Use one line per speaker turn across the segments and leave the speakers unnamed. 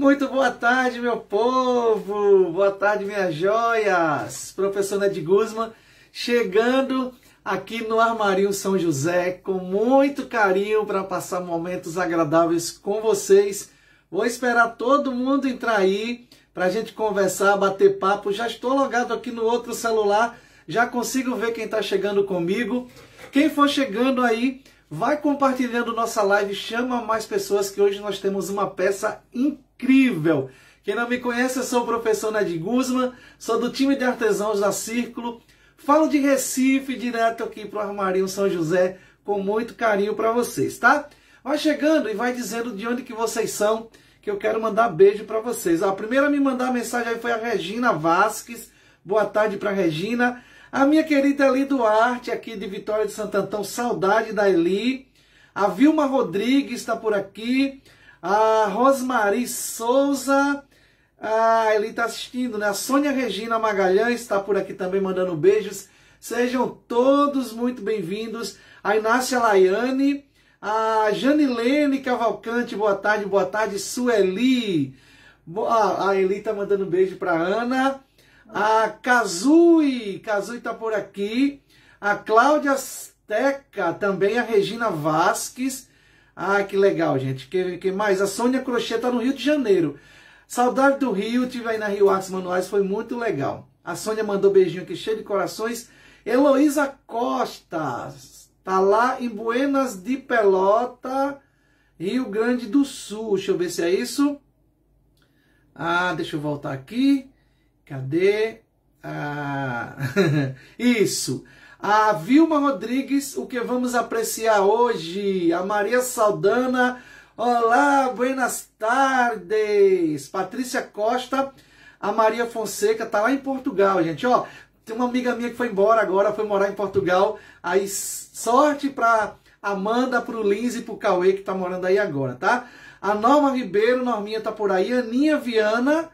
Muito boa tarde, meu povo! Boa tarde, minhas joias! Professor Ned Guzman chegando aqui no Armarinho São José com muito carinho para passar momentos agradáveis com vocês. Vou esperar todo mundo entrar aí para a gente conversar, bater papo. Já estou logado aqui no outro celular, já consigo ver quem está chegando comigo. Quem for chegando aí, Vai compartilhando nossa live, chama mais pessoas que hoje nós temos uma peça incrível. Quem não me conhece, eu sou o professor Ned Guzman, sou do time de artesãos da Círculo. Falo de Recife, direto aqui para o Armarinho São José, com muito carinho para vocês, tá? Vai chegando e vai dizendo de onde que vocês são, que eu quero mandar beijo para vocês. A primeira a me mandar mensagem aí foi a Regina Vasques. Boa tarde para Regina. A minha querida Eli Duarte, aqui de Vitória de Santo Antão, saudade da Eli. A Vilma Rodrigues está por aqui. A Rosmari Souza. A Eli está assistindo, né? A Sônia Regina Magalhães está por aqui também mandando beijos. Sejam todos muito bem-vindos. A Inácia Laiane. A Janilene Cavalcante, boa tarde, boa tarde. Sueli. A Eli está mandando beijo para Ana. A Kazui, Kazui tá por aqui. A Cláudia Asteca também a Regina Vasques. Ah, que legal, gente. Que, que mais? A Sônia Crochê tá no Rio de Janeiro. Saudade do Rio, tive aí na Rio Artes Manuais, foi muito legal. A Sônia mandou beijinho aqui cheio de corações. Heloísa Costa, tá lá em Buenas de Pelota, Rio Grande do Sul. Deixa eu ver se é isso. Ah, deixa eu voltar aqui. Cadê? Ah, isso. A Vilma Rodrigues, o que vamos apreciar hoje? A Maria Saldana, olá, buenas tardes. Patrícia Costa, a Maria Fonseca tá lá em Portugal, gente, ó. Tem uma amiga minha que foi embora agora, foi morar em Portugal. Aí sorte para Amanda, pro Lins e pro Cauê que tá morando aí agora, tá? A Norma Ribeiro, Norminha tá por aí, Aninha Viana,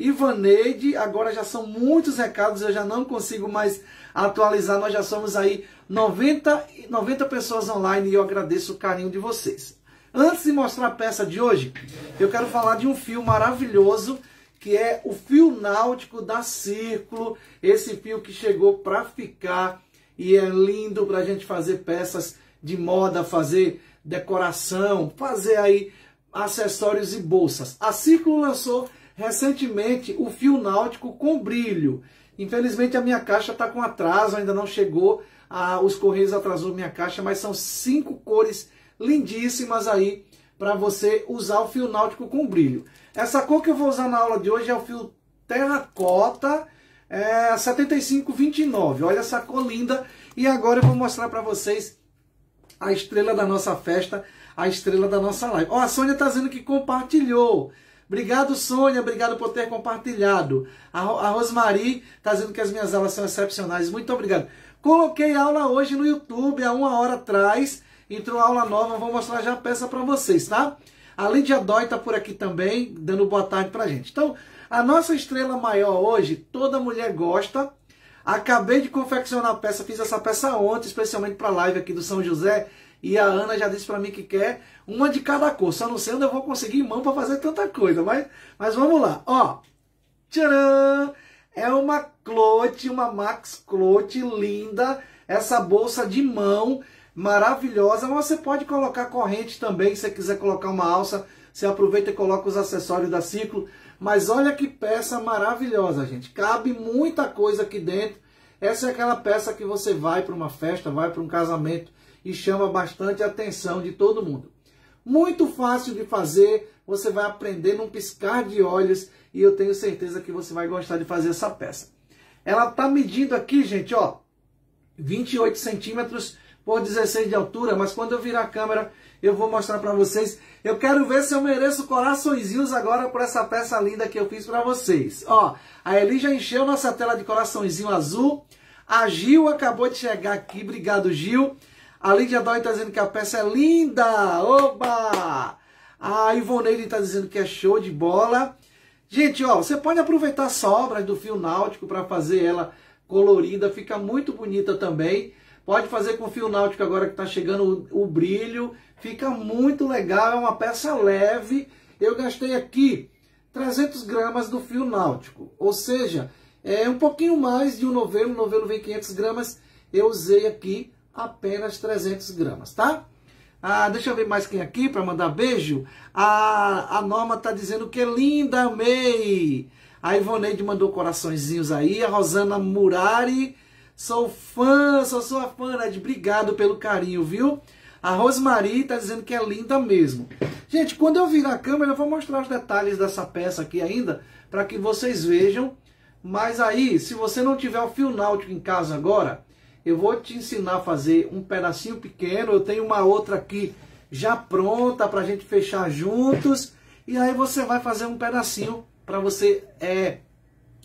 Ivaneide, agora já são muitos recados, eu já não consigo mais atualizar. Nós já somos aí 90, 90 pessoas online e eu agradeço o carinho de vocês. Antes de mostrar a peça de hoje, eu quero falar de um fio maravilhoso que é o fio náutico da Círculo. Esse fio que chegou para ficar e é lindo para a gente fazer peças de moda, fazer decoração, fazer aí acessórios e bolsas. A Círculo lançou recentemente o fio náutico com brilho. Infelizmente a minha caixa está com atraso, ainda não chegou. A, os Correios atrasou minha caixa, mas são cinco cores lindíssimas aí para você usar o fio náutico com brilho. Essa cor que eu vou usar na aula de hoje é o fio terracota é, 7529. Olha essa cor linda. E agora eu vou mostrar para vocês a estrela da nossa festa, a estrela da nossa live. Ó, oh, a Sônia está dizendo que compartilhou. Obrigado, Sônia. Obrigado por ter compartilhado. A, a Rosmarie está dizendo que as minhas aulas são excepcionais. Muito obrigado. Coloquei aula hoje no YouTube, há uma hora atrás. Entrou aula nova, vou mostrar já a peça para vocês, tá? A Lídia Dói está por aqui também, dando boa tarde para gente. Então, a nossa estrela maior hoje, toda mulher gosta. Acabei de confeccionar a peça, fiz essa peça ontem, especialmente para a live aqui do São José. E a Ana já disse para mim que quer uma de cada cor. Só não sei onde eu vou conseguir mão para fazer tanta coisa. Mas, mas vamos lá. Ó. Tcharam! É uma Clote, uma Max Clote linda. Essa bolsa de mão maravilhosa. você pode colocar corrente também. Se você quiser colocar uma alça, você aproveita e coloca os acessórios da Ciclo. Mas olha que peça maravilhosa, gente. Cabe muita coisa aqui dentro. Essa é aquela peça que você vai para uma festa, vai para um casamento e chama bastante a atenção de todo mundo. Muito fácil de fazer, você vai aprender num piscar de olhos e eu tenho certeza que você vai gostar de fazer essa peça. Ela está medindo aqui, gente, ó, 28 centímetros por 16 de altura, mas quando eu virar a câmera, eu vou mostrar para vocês. Eu quero ver se eu mereço coraçõezinhos agora por essa peça linda que eu fiz para vocês. Ó, a Eli já encheu nossa tela de coraçõezinho azul. A Gil acabou de chegar aqui, obrigado Gil. A Lídia Dói está dizendo que a peça é linda! Oba! A Ivoneide está dizendo que é show de bola. Gente, ó, você pode aproveitar as sobras do fio náutico para fazer ela colorida, fica muito bonita também. Pode fazer com fio náutico agora que está chegando o, o, brilho, fica muito legal, é uma peça leve. Eu gastei aqui 300 gramas do fio náutico, ou seja, é um pouquinho mais de um novelo, o novelo vem 500 gramas, eu usei aqui apenas 300 gramas, tá? Ah, deixa eu ver mais quem aqui para mandar beijo. Ah, a Norma tá dizendo que é linda, amei. A Ivoneide mandou coraçõezinhos aí. A Rosana Murari, sou fã, sou sua fã, Ned. Obrigado pelo carinho, viu? A Rosemary tá dizendo que é linda mesmo. Gente, quando eu virar a câmera, eu vou mostrar os detalhes dessa peça aqui ainda, para que vocês vejam. Mas aí, se você não tiver o fio náutico em casa agora, eu vou te ensinar a fazer um pedacinho pequeno. Eu tenho uma outra aqui já pronta para a gente fechar juntos. E aí você vai fazer um pedacinho para você é,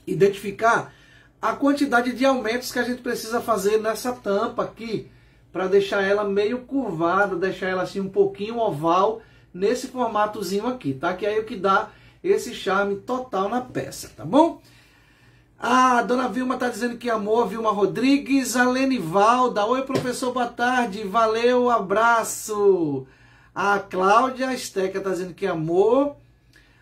identificar a quantidade de aumentos que a gente precisa fazer nessa tampa aqui. Para deixar ela meio curvada, deixar ela assim um pouquinho oval nesse formatozinho aqui, tá? Que é o que dá esse charme total na peça, tá bom? Ah, a dona Vilma está dizendo que amou, Vilma Rodrigues, a Lenivalda. Oi, professor, boa tarde. Valeu, abraço. A Cláudia Esteca está dizendo que amou.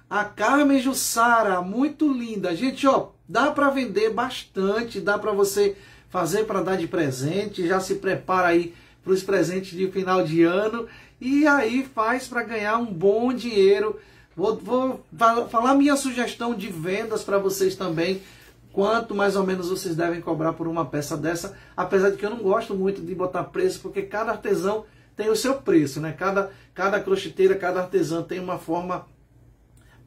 A Carmen Jussara, muito linda. Gente, ó, dá para vender bastante, dá para você fazer para dar de presente. Já se prepara aí para os presentes de final de ano. E aí faz para ganhar um bom dinheiro. Vou, vou falar minha sugestão de vendas para vocês também quanto mais ou menos vocês devem cobrar por uma peça dessa, apesar de que eu não gosto muito de botar preço, porque cada artesão tem o seu preço, né? Cada, cada crocheteira, cada artesão tem uma forma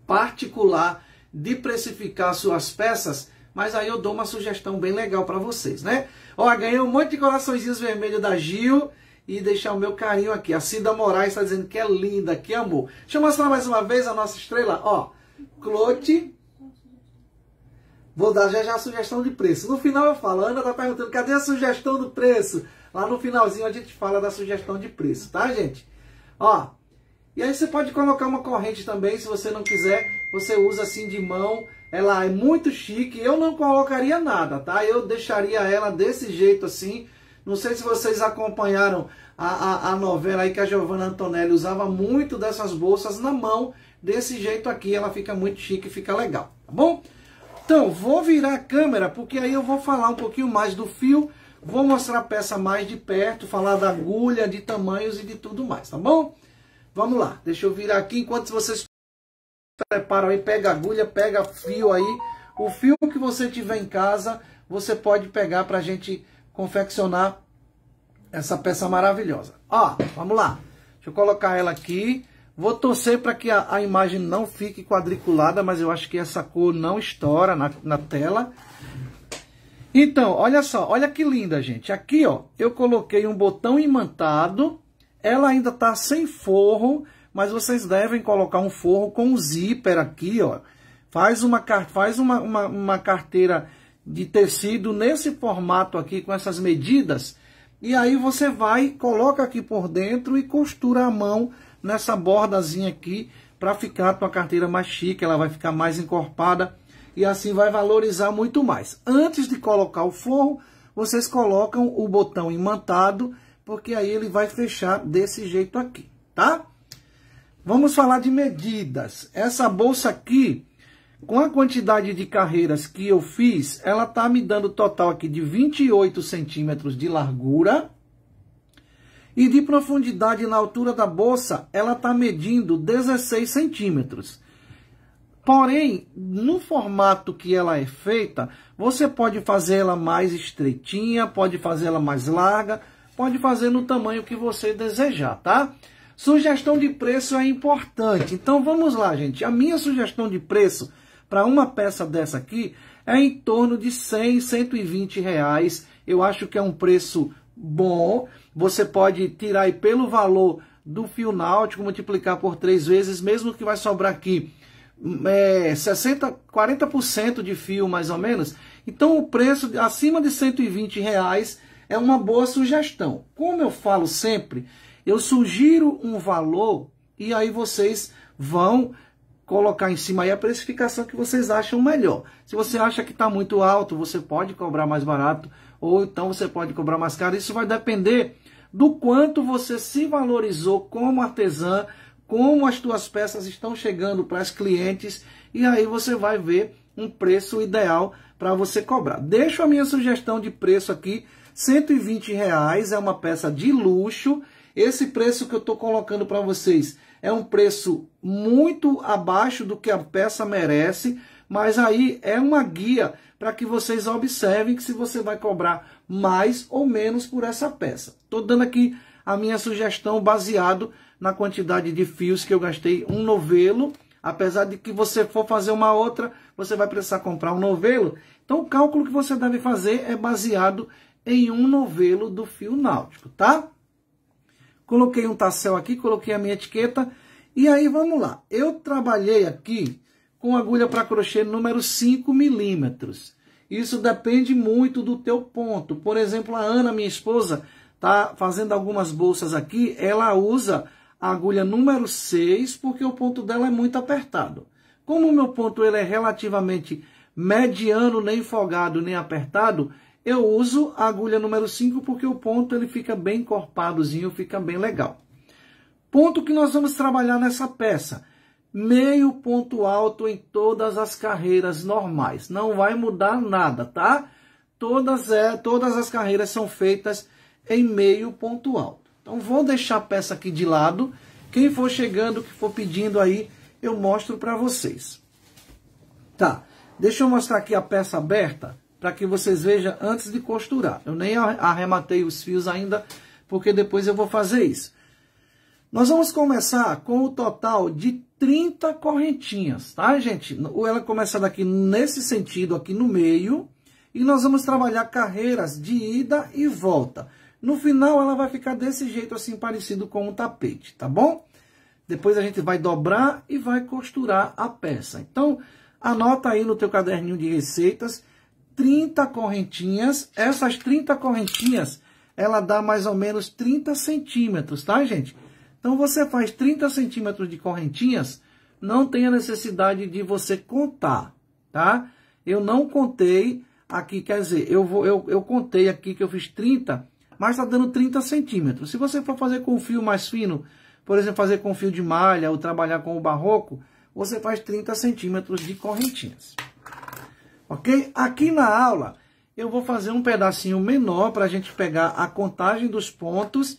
particular de precificar suas peças, mas aí eu dou uma sugestão bem legal para vocês, né? Ó, ganhei um monte de coraçõezinhos vermelhos da Gil e deixar o meu carinho aqui. A Cida Moraes está dizendo que é linda, que amor. Deixa eu mostrar mais uma vez a nossa estrela, ó. Clote Vou dar já já a sugestão de preço. No final eu falo, a Ana tá perguntando, cadê a sugestão do preço? Lá no finalzinho a gente fala da sugestão de preço, tá, gente? Ó, e aí você pode colocar uma corrente também, se você não quiser, você usa assim de mão. Ela é muito chique, eu não colocaria nada, tá? Eu deixaria ela desse jeito assim. Não sei se vocês acompanharam a, a, a novela aí que a Giovanna Antonelli usava muito dessas bolsas na mão. Desse jeito aqui ela fica muito chique, fica legal, tá bom? Então, vou virar a câmera, porque aí eu vou falar um pouquinho mais do fio, vou mostrar a peça mais de perto, falar da agulha, de tamanhos e de tudo mais, tá bom? Vamos lá, deixa eu virar aqui, enquanto vocês preparam aí, pega agulha, pega fio aí, o fio que você tiver em casa, você pode pegar para a gente confeccionar essa peça maravilhosa. Ó, vamos lá, deixa eu colocar ela aqui, Vou torcer para que a, a, imagem não fique quadriculada, mas eu acho que essa cor não estoura na, na tela. Então, olha só, olha que linda, gente. Aqui, ó, eu coloquei um botão imantado. Ela ainda tá sem forro, mas vocês devem colocar um forro com um zíper aqui, ó. Faz uma, faz uma, uma, uma carteira de tecido nesse formato aqui, com essas medidas. E aí você vai, coloca aqui por dentro e costura a mão nessa bordazinha aqui para ficar a tua carteira mais chique, ela vai ficar mais encorpada e assim vai valorizar muito mais. Antes de colocar o forro, vocês colocam o botão imantado, porque aí ele vai fechar desse jeito aqui, tá? Vamos falar de medidas. Essa bolsa aqui, com a quantidade de carreiras que eu fiz, ela tá me dando total aqui de 28 centímetros de largura e de profundidade na altura da bolsa, ela está medindo 16 centímetros. Porém, no formato que ela é feita, você pode fazer ela mais estreitinha, pode fazer ela mais larga, pode fazer no tamanho que você desejar, tá? Sugestão de preço é importante. Então vamos lá, gente. A minha sugestão de preço para uma peça dessa aqui é em torno de 100, 120 reais. Eu acho que é um preço bom, você pode tirar aí pelo valor do fio náutico, multiplicar por três vezes, mesmo que vai sobrar aqui hum, é, 60, 40% de fio mais ou menos. Então o preço acima de 120 reais é uma boa sugestão. Como eu falo sempre, eu sugiro um valor e aí vocês vão colocar em cima aí a precificação que vocês acham melhor. Se você acha que está muito alto, você pode cobrar mais barato ou então você pode cobrar mais caro. Isso vai depender do quanto você se valorizou como artesã, como as tuas peças estão chegando para os clientes, e aí você vai ver um preço ideal para você cobrar. Deixo a minha sugestão de preço aqui, 120 reais é uma peça de luxo. Esse preço que eu estou colocando para vocês é um preço muito abaixo do que a peça merece, mas aí é uma guia para que vocês observem que se você vai cobrar mais ou menos por essa peça. Estou dando aqui a minha sugestão baseado na quantidade de fios que eu gastei um novelo. Apesar de que você for fazer uma outra, você vai precisar comprar um novelo. Então o cálculo que você deve fazer é baseado em um novelo do fio náutico, tá? Coloquei um tassel aqui, coloquei a minha etiqueta. E aí vamos lá. Eu trabalhei aqui com agulha para crochê número 5 milímetros. Isso depende muito do teu ponto. Por exemplo, a Ana, minha esposa, tá fazendo algumas bolsas aqui, ela usa a agulha número 6 porque o ponto dela é muito apertado. Como o meu ponto ele é relativamente mediano, nem folgado, nem apertado, eu uso a agulha número 5 porque o ponto ele fica bem encorpadozinho, fica bem legal. Ponto que nós vamos trabalhar nessa peça meio ponto alto em todas as carreiras normais. Não vai mudar nada, tá? Todas, é, todas as carreiras são feitas em meio ponto alto. Então vou deixar a peça aqui de lado. Quem for chegando, que for pedindo aí, eu mostro para vocês. Tá, deixa eu mostrar aqui a peça aberta para que vocês vejam antes de costurar. Eu nem arrematei os fios ainda, porque depois eu vou fazer isso. Nós vamos começar com o total de 30 correntinhas, tá, gente? Ou ela começa daqui nesse sentido, aqui no meio, e nós vamos trabalhar carreiras de ida e volta. No final, ela vai ficar desse jeito, assim, parecido com um tapete, tá bom? Depois a gente vai dobrar e vai costurar a peça. Então, anota aí no teu caderninho de receitas, 30 correntinhas. Essas 30 correntinhas, ela dá mais ou menos 30 centímetros, tá, gente? Então você faz 30 centímetros de correntinhas, não tem a necessidade de você contar, tá? Eu não contei aqui, quer dizer, eu, vou, eu, eu contei aqui que eu fiz 30, mas está dando 30 centímetros. Se você for fazer com fio mais fino, por exemplo, fazer com fio de malha ou trabalhar com o barroco, você faz 30 centímetros de correntinhas. Ok? Aqui na aula, eu vou fazer um pedacinho menor para a gente pegar a contagem dos pontos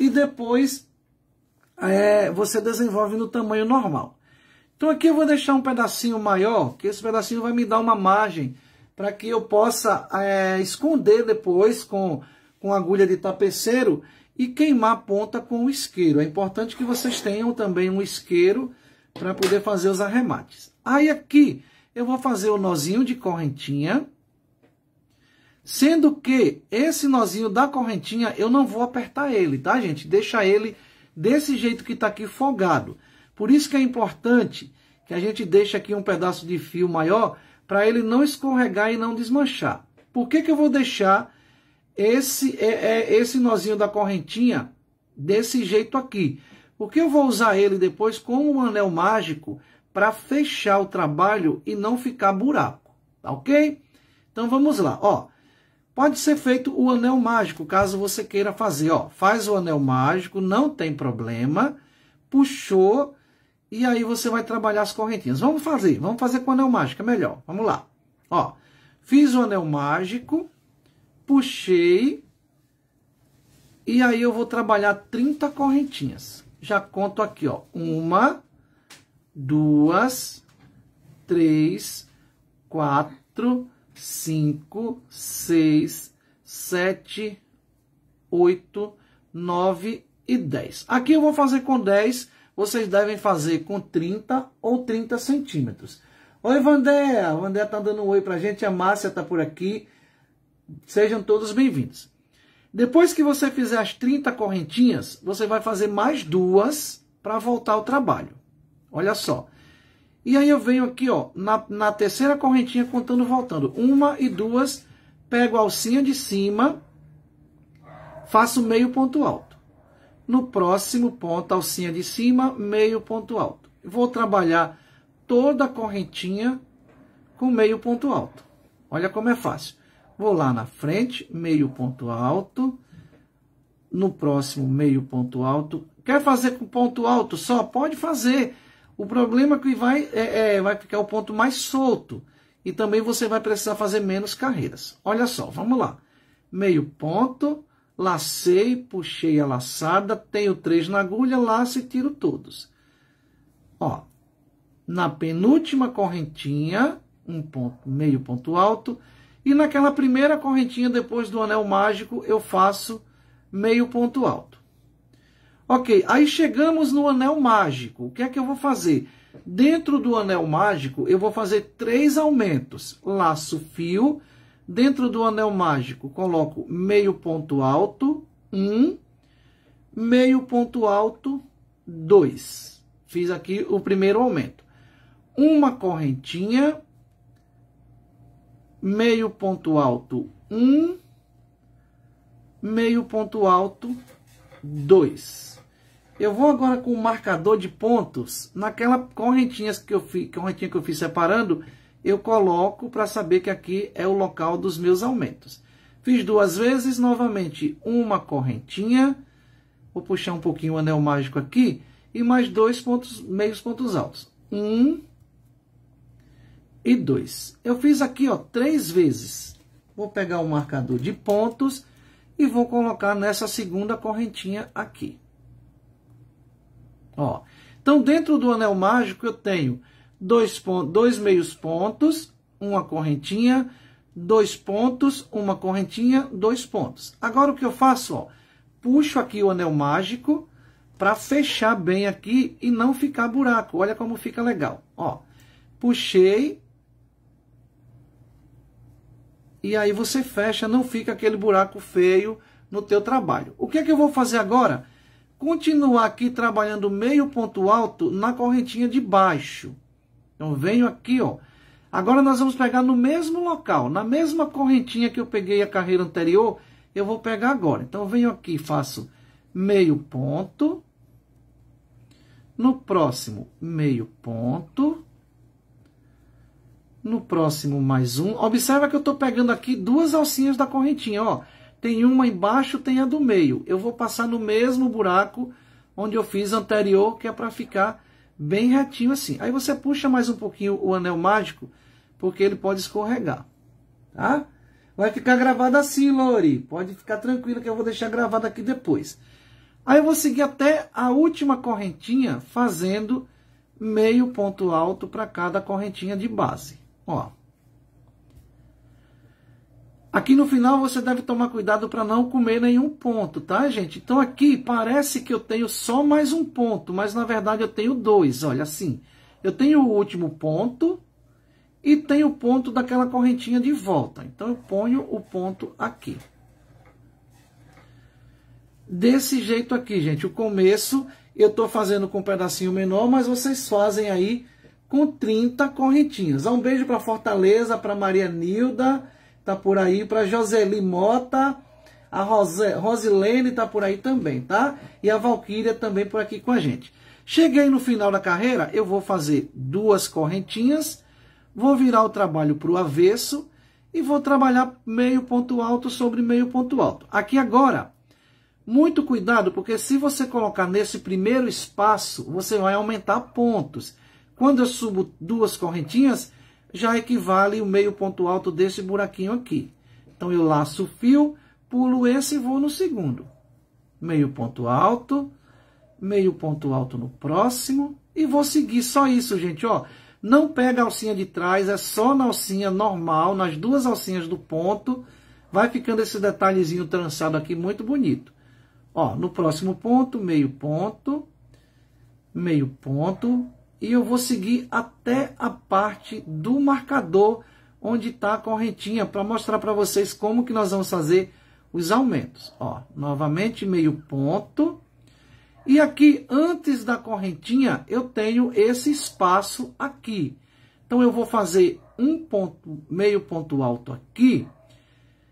e depois é, você desenvolve no tamanho normal. Então aqui eu vou deixar um pedacinho maior, que esse pedacinho vai me dar uma margem para que eu possa é, esconder depois com, com agulha de tapeceiro e queimar a ponta com o isqueiro. É importante que vocês tenham também um isqueiro para poder fazer os arremates. Aí aqui eu vou fazer o nozinho de correntinha, sendo que esse nozinho da correntinha eu não vou apertar ele, tá gente? Deixa ele desse jeito que está aqui folgado. Por isso que é importante que a gente deixe aqui um pedaço de fio maior para ele não escorregar e não desmanchar. Por que, que eu vou deixar esse, é, é, esse nozinho da correntinha desse jeito aqui? Porque eu vou usar ele depois como um anel mágico para fechar o trabalho e não ficar buraco, tá ok? Então vamos lá, ó. Pode ser feito o anel mágico, caso você queira fazer. Ó, faz o anel mágico, não tem problema. Puxou e aí você vai trabalhar as correntinhas. Vamos fazer, vamos fazer com o anel mágico, é melhor. Vamos lá. Ó, fiz o anel mágico, puxei e aí eu vou trabalhar 30 correntinhas. Já conto aqui, ó. Uma, duas, três, quatro, 5, 6, 7, 8, 9 e 10. Aqui eu vou fazer com 10, vocês devem fazer com 30 ou 30 centímetros. Oi, Vandéia! Vandéia tá dando um oi pra gente, a Márcia tá por aqui. Sejam todos bem-vindos. Depois que você fizer as 30 correntinhas, você vai fazer mais duas para voltar ao trabalho. Olha só, e aí eu venho aqui, ó, na, na terceira correntinha, contando voltando. Uma e duas, pego a alcinha de cima, faço meio ponto alto. No próximo ponto, alcinha de cima, meio ponto alto. Vou trabalhar toda a correntinha com meio ponto alto. Olha como é fácil. Vou lá na frente, meio ponto alto. No próximo, meio ponto alto. Quer fazer com ponto alto só? Pode fazer. O problema é que vai, é, é, vai ficar o ponto mais solto. E também você vai precisar fazer menos carreiras. Olha só, vamos lá. Meio ponto, lacei, puxei a laçada, tenho três na agulha, laço e tiro todos. Ó, na penúltima correntinha, um ponto, meio ponto alto, e naquela primeira correntinha depois do anel mágico eu faço meio ponto alto. Ok, aí chegamos no anel mágico. O que é que eu vou fazer? Dentro do anel mágico, eu vou fazer três aumentos. Laço fio. Dentro do anel mágico, coloco meio ponto alto, um. Meio ponto alto, dois. Fiz aqui o primeiro aumento. Uma correntinha. Meio ponto alto, um. Meio ponto alto, dois. Eu vou agora com o marcador de pontos, naquela correntinha que eu fiz, correntinha que eu fiz separando, eu coloco para saber que aqui é o local dos meus aumentos. Fiz duas vezes, novamente uma correntinha, vou puxar um pouquinho o anel mágico aqui, e mais dois pontos, meios pontos altos. Um e dois. Eu fiz aqui ó, três vezes. Vou pegar o marcador de pontos e vou colocar nessa segunda correntinha aqui. Ó. Então, dentro do anel mágico, eu tenho dois, dois meios pontos, uma correntinha, dois pontos, uma correntinha, dois pontos. Agora, o que eu faço? Ó, puxo aqui o anel mágico para fechar bem aqui e não ficar buraco. Olha como fica legal. Ó, puxei. E aí você fecha, não fica aquele buraco feio no teu trabalho. O que é que eu vou fazer agora? continuar aqui trabalhando meio ponto alto na correntinha de baixo. Então, venho aqui, ó. Agora nós vamos pegar no mesmo local, na mesma correntinha que eu peguei a carreira anterior, eu vou pegar agora. Então, venho aqui, faço meio ponto. No próximo, meio ponto. No próximo, mais um. Observa que eu estou pegando aqui duas alcinhas da correntinha, ó tem uma embaixo, tem a do meio. Eu vou passar no mesmo buraco onde eu fiz anterior, que é para ficar bem retinho assim. Aí você puxa mais um pouquinho o anel mágico, porque ele pode escorregar, tá? Vai ficar gravado assim, Lori. Pode ficar tranquilo que eu vou deixar gravado aqui depois. Aí eu vou seguir até a última correntinha, fazendo meio ponto alto para cada correntinha de base. Ó. Aqui no final você deve tomar cuidado para não comer nenhum ponto, tá, gente? Então aqui parece que eu tenho só mais um ponto, mas na verdade eu tenho dois. Olha assim, eu tenho o último ponto e tenho o ponto daquela correntinha de volta. Então eu ponho o ponto aqui. Desse jeito aqui, gente, o começo eu estou fazendo com um pedacinho menor, mas vocês fazem aí com 30 correntinhas. Um beijo para Fortaleza, para Maria Nilda tá por aí, para Joseli Mota, a Rose, Rosilene tá por aí também, tá? E a Valquíria também por aqui com a gente. Cheguei no final da carreira, eu vou fazer duas correntinhas, vou virar o trabalho para o avesso e vou trabalhar meio ponto alto sobre meio ponto alto. Aqui agora, muito cuidado, porque se você colocar nesse primeiro espaço, você vai aumentar pontos. Quando eu subo duas correntinhas, já equivale o meio ponto alto desse buraquinho aqui. Então, eu laço o fio, pulo esse e vou no segundo. Meio ponto alto, meio ponto alto no próximo, e vou seguir só isso, gente, ó. Não pega a alcinha de trás, é só na alcinha normal, nas duas alcinhas do ponto, vai ficando esse detalhezinho trançado aqui muito bonito. Ó, no próximo ponto, meio ponto, meio ponto, e eu vou seguir até a parte do marcador onde está a correntinha para mostrar para vocês como que nós vamos fazer os aumentos. Ó, novamente meio ponto. E aqui antes da correntinha eu tenho esse espaço aqui. Então eu vou fazer um ponto, meio ponto alto aqui.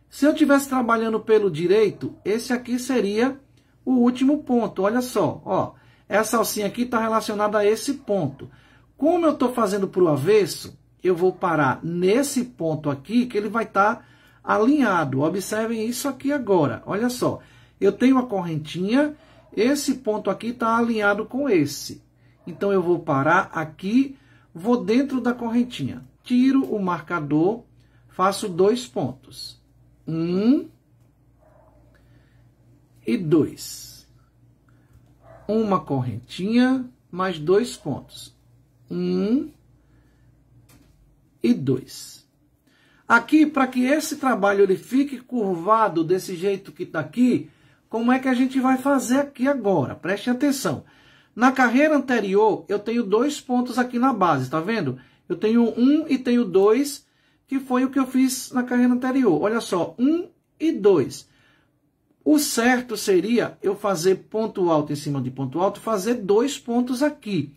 Se eu estivesse trabalhando pelo direito, esse aqui seria o último ponto. Olha só, ó. Essa alcinha aqui está relacionada a esse ponto. Como eu estou fazendo para o avesso, eu vou parar nesse ponto aqui, que ele vai estar tá alinhado. Observem isso aqui agora. Olha só, eu tenho a correntinha, esse ponto aqui está alinhado com esse. Então, eu vou parar aqui, vou dentro da correntinha. Tiro o marcador, faço dois pontos. Um e dois uma correntinha, mais dois pontos. Um e dois. Aqui, para que esse trabalho ele fique curvado desse jeito que está aqui, como é que a gente vai fazer aqui agora? Preste atenção. Na carreira anterior, eu tenho dois pontos aqui na base, tá vendo? Eu tenho um e tenho dois, que foi o que eu fiz na carreira anterior. Olha só, um e dois. O certo seria eu fazer ponto alto em cima de ponto alto, fazer dois pontos aqui.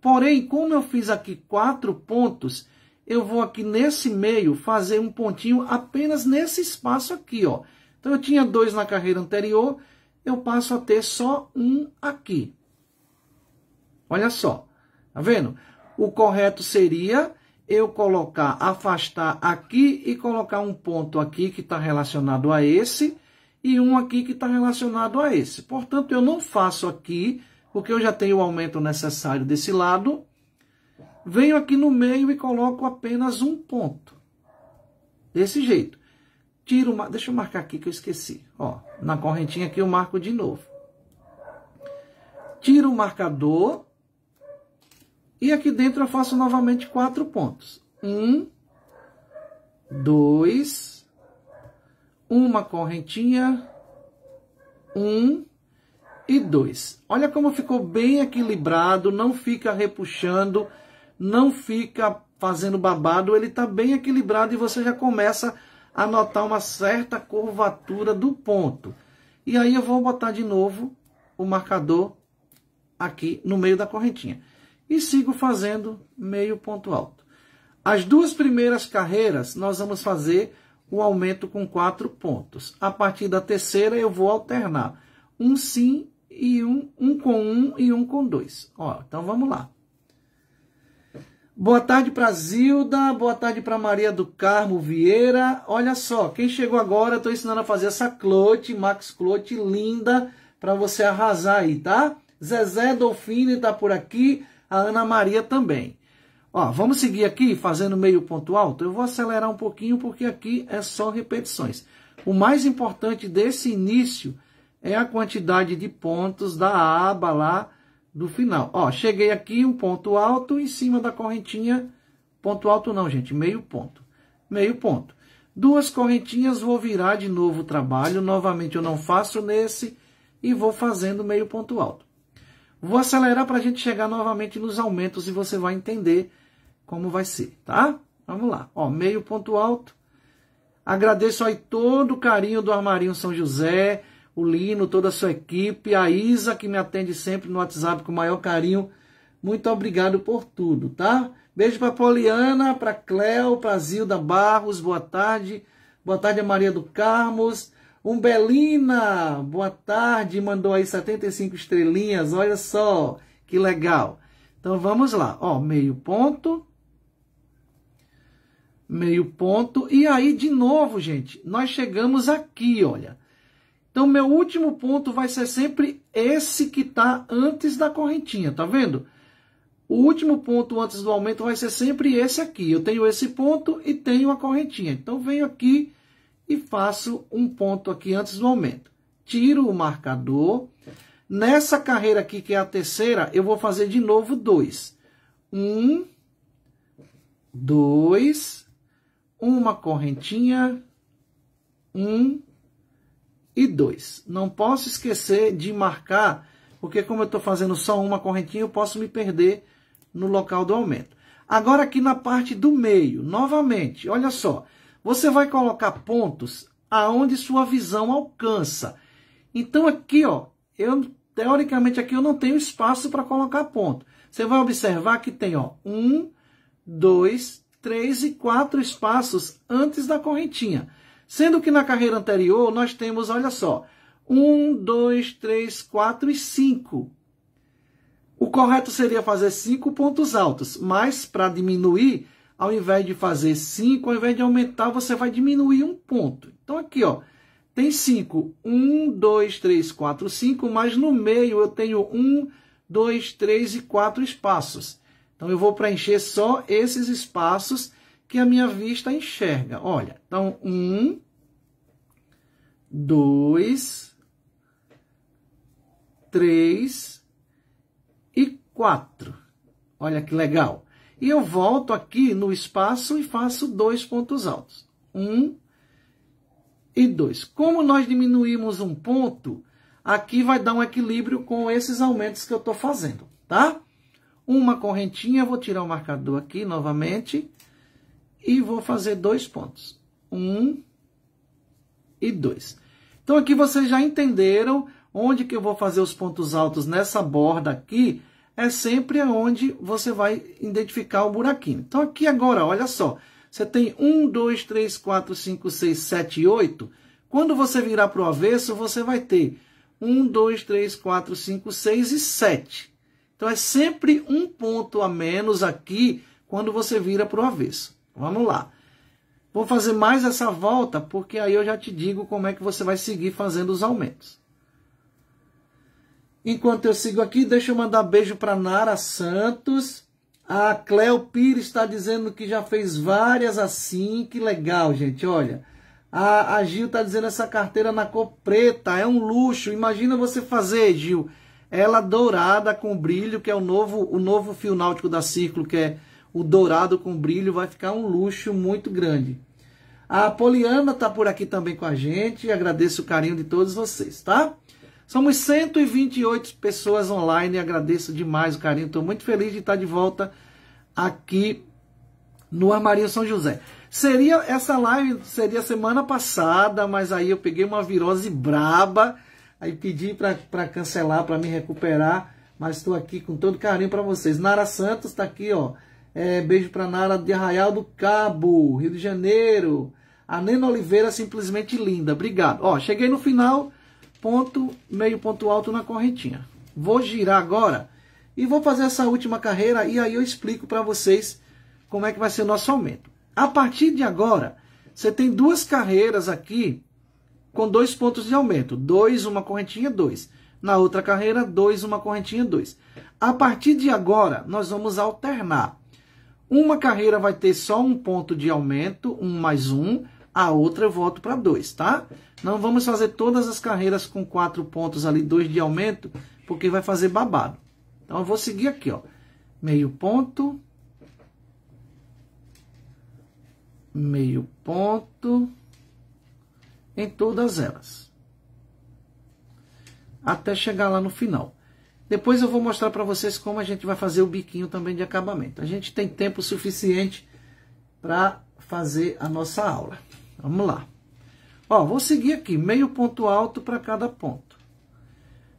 Porém, como eu fiz aqui quatro pontos, eu vou aqui nesse meio fazer um pontinho apenas nesse espaço aqui, ó. Então, eu tinha dois na carreira anterior, eu passo a ter só um aqui. Olha só, tá vendo? O correto seria eu colocar, afastar aqui e colocar um ponto aqui que está relacionado a esse, e um aqui que está relacionado a esse. Portanto, eu não faço aqui, porque eu já tenho o aumento necessário desse lado. Venho aqui no meio e coloco apenas um ponto. Desse jeito. Tiro Deixa eu marcar aqui que eu esqueci. Ó, na correntinha aqui eu marco de novo. Tiro o marcador. E aqui dentro eu faço novamente quatro pontos. Um, dois, uma correntinha, um e dois. Olha como ficou bem equilibrado, não fica repuxando, não fica fazendo babado, ele está bem equilibrado e você já começa a notar uma certa curvatura do ponto. E aí eu vou botar de novo o marcador aqui no meio da correntinha. E sigo fazendo meio ponto alto. As duas primeiras carreiras nós vamos fazer o aumento com quatro pontos. A partir da terceira, eu vou alternar um sim e um, um com um e um com dois. Ó, então vamos lá. Boa tarde para Zilda, boa tarde para Maria do Carmo Vieira. Olha só, quem chegou agora, estou ensinando a fazer essa clote, Max Clote, linda, para você arrasar aí, tá? Zezé Dolfini está por aqui, a Ana Maria também. Ó, vamos seguir aqui fazendo meio ponto alto. Eu vou acelerar um pouquinho porque aqui é só repetições. O mais importante desse início é a quantidade de pontos da aba lá do final. Ó, cheguei aqui, um ponto alto em cima da correntinha. Ponto alto não, gente, meio ponto. Meio ponto. Duas correntinhas, vou virar de novo o trabalho. Novamente eu não faço nesse e vou fazendo meio ponto alto. Vou acelerar para a gente chegar novamente nos aumentos e você vai entender como vai ser, tá? Então, vamos lá. Ó, meio ponto alto. Agradeço aí todo o carinho do Armarinho São José, o Lino, toda a sua equipe, a Isa, que me atende sempre no WhatsApp com o maior carinho. Muito obrigado por tudo, tá? Beijo para Poliana, para Cléo, para Zilda Barros, boa tarde. Boa tarde a Maria do Carmos. Umbelina, boa tarde, mandou aí 75 estrelinhas, olha só, que legal. Então vamos lá, ó, meio ponto, meio ponto. E aí, de novo, gente, nós chegamos aqui, olha. Então, meu último ponto vai ser sempre esse que está antes da correntinha, tá vendo? O último ponto antes do aumento vai ser sempre esse aqui. Eu tenho esse ponto e tenho a correntinha. Então, venho aqui e faço um ponto aqui antes do aumento. Tiro o marcador. Nessa carreira aqui, que é a terceira, eu vou fazer de novo dois. Um, dois, uma correntinha, um e dois. Não posso esquecer de marcar, porque como eu estou fazendo só uma correntinha, eu posso me perder no local do aumento. Agora aqui na parte do meio, novamente, olha só. Você vai colocar pontos aonde sua visão alcança. Então aqui, ó, eu teoricamente aqui eu não tenho espaço para colocar ponto. Você vai observar que tem, ó, um, dois, 3 e 4 espaços antes da correntinha. Sendo que na carreira anterior nós temos, olha só, 1, 2, 3, 4 e 5. O correto seria fazer 5 pontos altos, mas para diminuir, ao invés de fazer 5, ao invés de aumentar, você vai diminuir um ponto. Então aqui, ó, tem 5. 1, 2, 3, 4, 5, mas no meio eu tenho 1, 2, 3 e 4 espaços. Então eu vou preencher só esses espaços que a minha vista enxerga. Olha, então um, dois, três e quatro. Olha que legal. E eu volto aqui no espaço e faço dois pontos altos. Um e dois. Como nós diminuímos um ponto, aqui vai dar um equilíbrio com esses aumentos que eu estou fazendo, tá? uma correntinha, vou tirar o marcador aqui novamente e vou fazer dois pontos. Um e dois. Então, aqui vocês já entenderam onde que eu vou fazer os pontos altos nessa borda aqui. É sempre onde você vai identificar o buraquinho. Então, aqui agora, olha só. Você tem um, dois, três, quatro, cinco, seis, sete, oito. Quando você virar para o avesso, você vai ter um, dois, três, quatro, cinco, seis e sete. Então é sempre um ponto a menos aqui quando você vira para o avesso. Vamos lá. Vou fazer mais essa volta, porque aí eu já te digo como é que você vai seguir fazendo os aumentos. Enquanto eu sigo aqui, deixa eu mandar beijo para Nara Santos. A Cleo Pires está dizendo que já fez várias assim. Que legal, gente. Olha, a, a Gil está dizendo essa carteira na cor preta. É um luxo. Imagina você fazer, Gil ela dourada com brilho, que é o novo, o novo fio náutico da Círculo, que é o dourado com brilho, vai ficar um luxo muito grande. A Poliana está por aqui também com a gente, agradeço o carinho de todos vocês, tá? Somos 128 pessoas online, agradeço demais o carinho, estou muito feliz de estar de volta aqui no Armarinho São José. Seria essa live seria semana passada, mas aí eu peguei uma virose braba Aí pedi para cancelar, para me recuperar, mas estou aqui com todo carinho para vocês. Nara Santos está aqui, ó. É, beijo para Nara de Arraial do Cabo, Rio de Janeiro. A Nena Oliveira, simplesmente linda. Obrigado. Ó, cheguei no final, ponto, meio ponto alto na correntinha. Vou girar agora e vou fazer essa última carreira e aí eu explico para vocês como é que vai ser o nosso aumento. A partir de agora, você tem duas carreiras aqui com dois pontos de aumento. dois uma correntinha, dois. Na outra carreira, dois uma correntinha, dois. A partir de agora, nós vamos alternar. Uma carreira vai ter só um ponto de aumento, um mais Um, a outra eu volto para dois, tá? Não vamos fazer todas as carreiras com quatro pontos ali, dois de aumento, porque vai fazer babado. Então, eu vou seguir aqui, ó. Meio ponto. Meio ponto em todas elas. Até chegar lá no final. Depois eu vou mostrar para vocês como a gente vai fazer o biquinho também de acabamento. A gente tem tempo suficiente para fazer a nossa aula. Vamos lá. Ó, vou seguir aqui, meio ponto alto para cada ponto.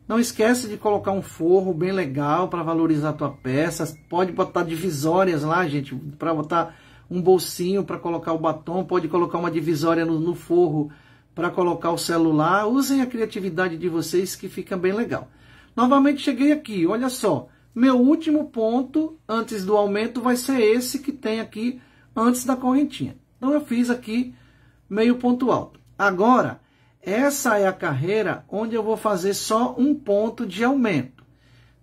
Não esquece de colocar um forro bem legal para valorizar a tua peça. Pode botar divisórias lá, gente, para botar um bolsinho para colocar o batom. Pode colocar uma divisória no, no forro para colocar o celular, usem a criatividade de vocês que fica bem legal. Novamente cheguei aqui, olha só, meu último ponto antes do aumento vai ser esse que tem aqui antes da correntinha. Então eu fiz aqui meio ponto alto. Agora, essa é a carreira onde eu vou fazer só um ponto de aumento.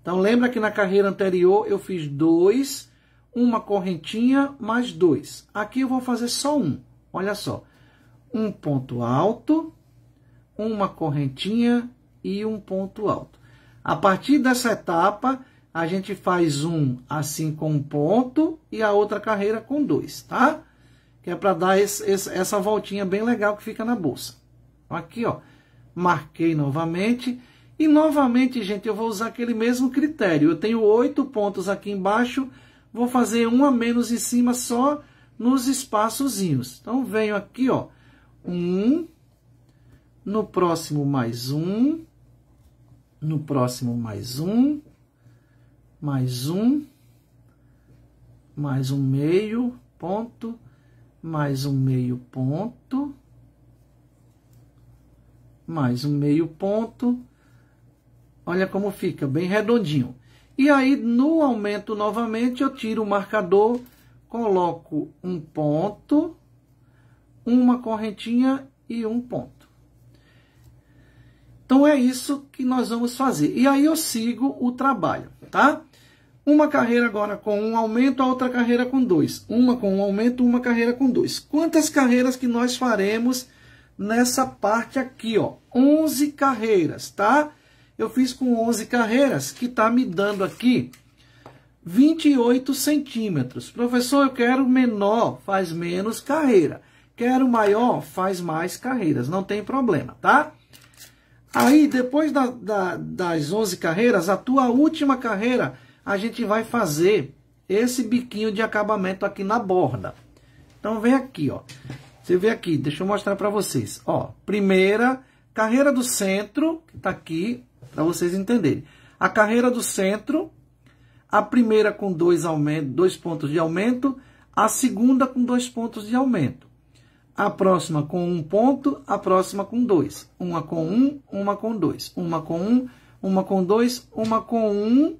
Então lembra que na carreira anterior eu fiz dois, uma correntinha mais dois. Aqui eu vou fazer só um, olha só um ponto alto, uma correntinha e um ponto alto. A partir dessa etapa, a gente faz um assim com um ponto e a outra carreira com dois, tá? Que é para dar esse, esse, essa voltinha bem legal que fica na bolsa. Então, aqui, ó, marquei novamente. E novamente, gente, eu vou usar aquele mesmo critério. Eu tenho oito pontos aqui embaixo, vou fazer um a menos em cima só nos espaçozinhos. Então, venho aqui, ó, um, no próximo mais um, no próximo mais um, mais um, mais um meio ponto, mais um meio ponto, mais um meio ponto. Olha como fica, bem redondinho. E aí, no aumento novamente, eu tiro o marcador, coloco um ponto, uma correntinha e um ponto. Então é isso que nós vamos fazer. E aí eu sigo o trabalho, tá? Uma carreira agora com um aumento, a outra carreira com dois. Uma com um aumento, uma carreira com dois. Quantas carreiras que nós faremos nessa parte aqui, ó? 11 carreiras, tá? Eu fiz com 11 carreiras, que tá me dando aqui 28 centímetros. Professor, eu quero menor, faz menos carreira. Quero maior, faz mais carreiras, não tem problema, tá? Aí, depois da, da, das 11 carreiras, a tua última carreira, a gente vai fazer esse biquinho de acabamento aqui na borda. Então, vem aqui, ó. Você vê aqui, deixa eu mostrar para vocês. Ó, primeira, carreira do centro, que tá aqui, para vocês entenderem. A carreira do centro, a primeira com dois, aumento, dois pontos de aumento, a segunda com dois pontos de aumento a próxima com um ponto, a próxima com dois. Uma com um, uma com dois. Uma com um, uma com dois, uma com um.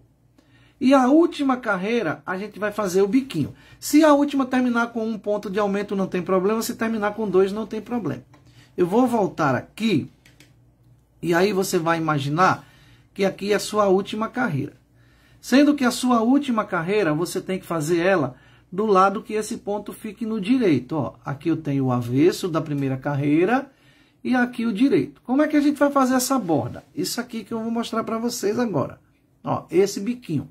E a última carreira, a gente vai fazer o biquinho. Se a última terminar com um ponto de aumento, não tem problema. Se terminar com dois, não tem problema. Eu vou voltar aqui. E aí você vai imaginar que aqui é a sua última carreira. Sendo que a sua última carreira, você tem que fazer ela do lado que esse ponto fique no direito. Ó, aqui eu tenho o avesso da primeira carreira e aqui o direito. Como é que a gente vai fazer essa borda? Isso aqui que eu vou mostrar para vocês agora. Ó, esse biquinho.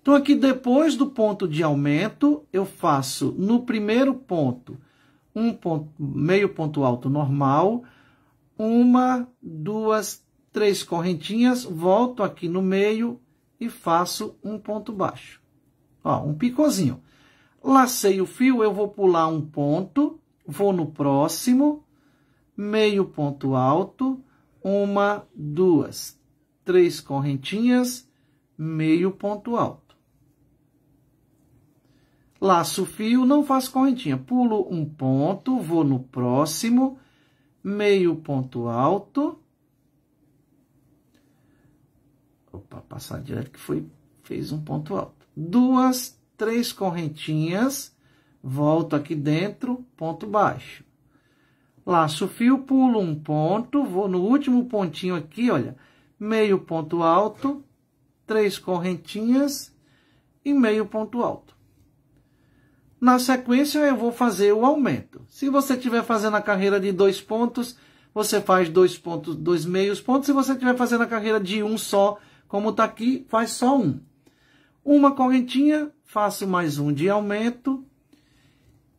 Então, aqui depois do ponto de aumento, eu faço no primeiro ponto, um ponto, meio ponto alto normal, uma, duas, três correntinhas, volto aqui no meio e faço um ponto baixo. Ó, um picôzinho. Lacei o fio, eu vou pular um ponto, vou no próximo, meio ponto alto, uma, duas, três correntinhas, meio ponto alto. Laço o fio, não faço correntinha, pulo um ponto, vou no próximo, meio ponto alto. Opa, passar direto que foi, fez um ponto alto. Duas, três correntinhas, volto aqui dentro, ponto baixo. Laço o fio, pulo um ponto, vou no último pontinho aqui, olha, meio ponto alto, três correntinhas e meio ponto alto. Na sequência, eu vou fazer o aumento. Se você estiver fazendo a carreira de dois pontos, você faz dois pontos, dois meios pontos. Se você estiver fazendo a carreira de um só, como está aqui, faz só um uma correntinha, faço mais um de aumento,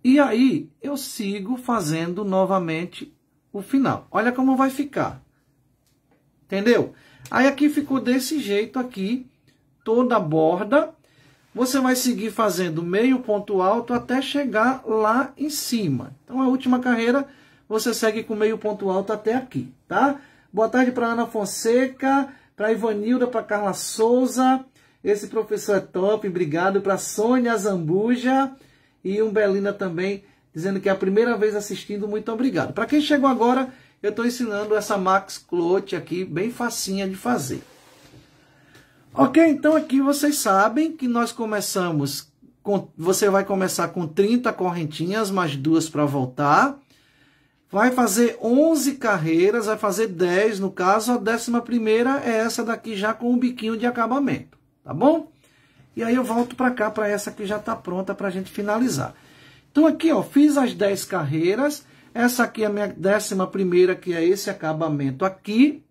e aí eu sigo fazendo novamente o final. Olha como vai ficar. Entendeu? Aí aqui ficou desse jeito aqui, toda a borda. Você vai seguir fazendo meio ponto alto até chegar lá em cima. Então a última carreira você segue com meio ponto alto até aqui, tá? Boa tarde para Ana Fonseca, para Ivanilda, para Carla Souza, esse professor é top, obrigado para Sônia Zambuja e Umbelina também, dizendo que é a primeira vez assistindo, muito obrigado. Para quem chegou agora, eu estou ensinando essa Max Clote aqui, bem facinha de fazer. Ok, então aqui vocês sabem que nós começamos, com, você vai começar com 30 correntinhas, mais duas para voltar. Vai fazer 11 carreiras, vai fazer 10 no caso, a décima primeira é essa daqui já com o biquinho de acabamento tá bom? E aí eu volto para cá, para essa que já está pronta para a gente finalizar. Então aqui, ó, fiz as 10 carreiras, essa aqui é a minha décima primeira, que é esse acabamento aqui.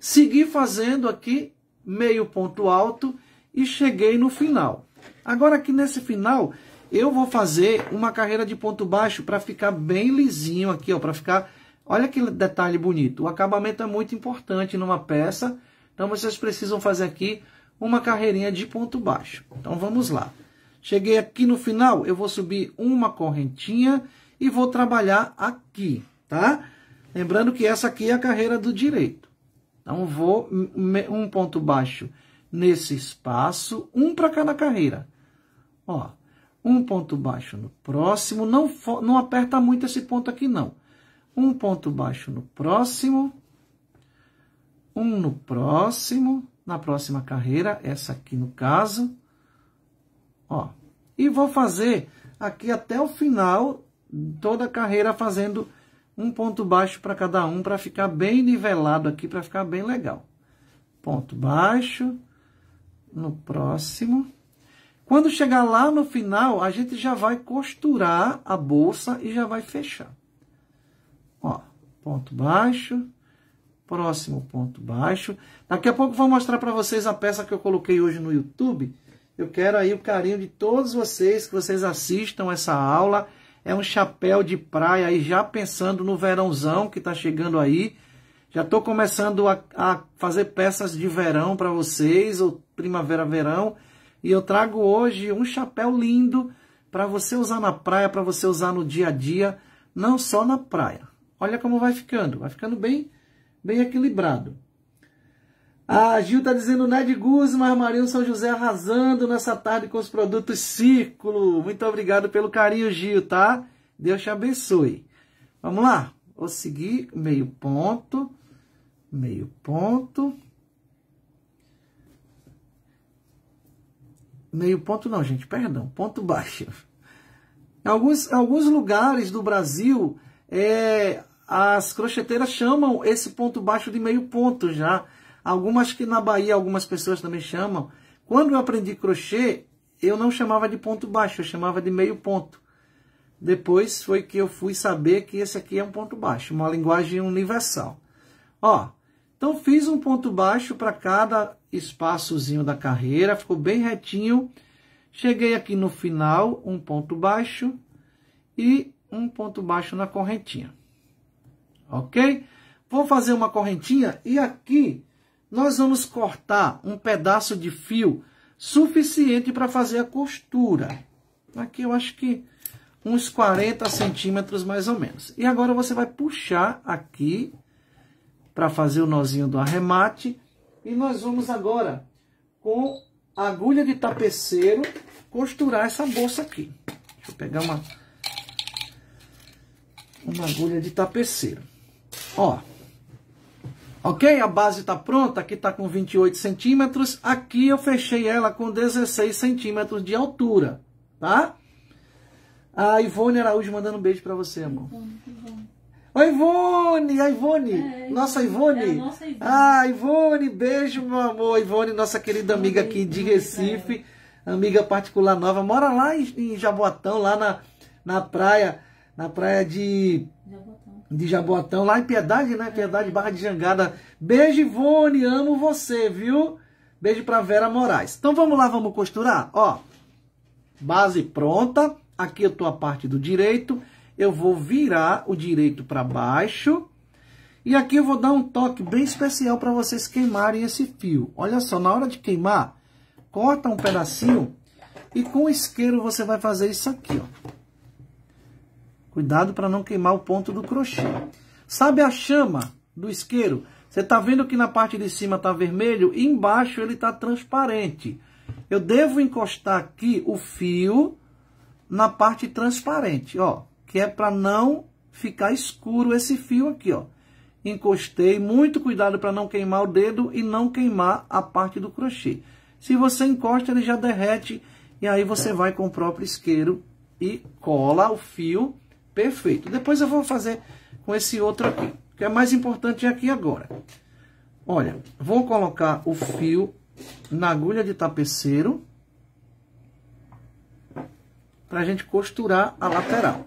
Segui fazendo aqui meio ponto alto e cheguei no final. Agora aqui nesse final, eu vou fazer uma carreira de ponto baixo para ficar bem lisinho aqui, ó, para ficar... Olha que detalhe bonito, o acabamento é muito importante numa peça, então vocês precisam fazer aqui uma carreirinha de ponto baixo. Então vamos lá. Cheguei aqui no final, eu vou subir uma correntinha e vou trabalhar aqui, tá? Lembrando que essa aqui é a carreira do direito. Então vou um ponto baixo nesse espaço, um para cada carreira. Ó, um ponto baixo no próximo, não, não aperta muito esse ponto aqui não. Um ponto baixo no próximo, um no próximo, na próxima carreira, essa aqui no caso, ó. E vou fazer aqui até o final, toda a carreira fazendo um ponto baixo para cada um, para ficar bem nivelado aqui, para ficar bem legal. Ponto baixo, no próximo. Quando chegar lá no final, a gente já vai costurar a bolsa e já vai fechar. Ó, ponto baixo, Próximo ponto baixo. Daqui a pouco vou mostrar para vocês a peça que eu coloquei hoje no YouTube. Eu quero aí o carinho de todos vocês, que vocês assistam essa aula. É um chapéu de praia aí, já pensando no verãozão que está chegando aí. Já estou começando a, a, fazer peças de verão para vocês, ou primavera, verão. E eu trago hoje um chapéu lindo para você usar na praia, para você usar no dia a dia, não só na praia. Olha como vai ficando, vai ficando bem bem equilibrado. A Gil está dizendo Ned Guzman, Marinho São José arrasando nessa tarde com os produtos Círculo. Muito obrigado pelo carinho, Gil, tá? Deus te abençoe. Vamos lá. Vou seguir meio ponto, meio ponto. Meio ponto não, gente, perdão, ponto baixo. Em alguns, alguns lugares do Brasil, é, as crocheteiras chamam esse ponto baixo de meio ponto já. Algumas que na Bahia algumas pessoas também chamam. Quando eu aprendi crochê, eu não chamava de ponto baixo, eu chamava de meio ponto. Depois foi que eu fui saber que esse aqui é um ponto baixo, uma linguagem universal. Ó, então fiz um ponto baixo para cada espaçozinho da carreira, ficou bem retinho. Cheguei aqui no final, um ponto baixo e um ponto baixo na correntinha ok? Vou fazer uma correntinha e aqui nós vamos cortar um pedaço de fio suficiente para fazer a costura. Aqui eu acho que uns 40 centímetros mais ou menos. E agora você vai puxar aqui para fazer o nozinho do arremate. E nós vamos agora com agulha de tapeceiro costurar essa bolsa aqui. Deixa eu pegar uma, uma agulha de tapeceiro. Ó. Ok? A base está pronta. Aqui está com 28 centímetros. Aqui eu fechei ela com 16 centímetros de altura. Tá? A Ivone Araújo mandando um beijo para você, amor. Ivone, Ivone. Oi, Ivone! A Ivone! É, nossa, Ivone! É nossa Ivone! Ah, Ivone, beijo, meu amor! Ivone, nossa querida amiga aqui de Recife, amiga particular nova, mora lá em, Jaboatão, lá na, na praia, na praia de. Jaboatão de Jabotão, lá em Piedade, né? Piedade Barra de Jangada. Beijo, Ivone, amo você, viu? Beijo para Vera Moraes. Então vamos lá, vamos costurar? Ó, base pronta. Aqui eu tô a parte do direito. Eu vou virar o direito para baixo. E aqui eu vou dar um toque bem especial para vocês queimarem esse fio. Olha só, na hora de queimar, corta um pedacinho e com o isqueiro você vai fazer isso aqui, ó. Cuidado para não queimar o ponto do crochê. Sabe a chama do isqueiro? Você está vendo que na parte de cima está vermelho e embaixo ele está transparente. Eu devo encostar aqui o fio na parte transparente, ó, que é para não ficar escuro esse fio aqui, ó. Encostei, muito cuidado para não queimar o dedo e não queimar a parte do crochê. Se você encosta, ele já derrete e aí você é. vai com o próprio isqueiro e cola o fio Perfeito. Depois eu vou fazer com esse outro aqui. que é mais importante aqui agora. Olha, vou colocar o fio na agulha de tapeceiro. Pra gente costurar a lateral.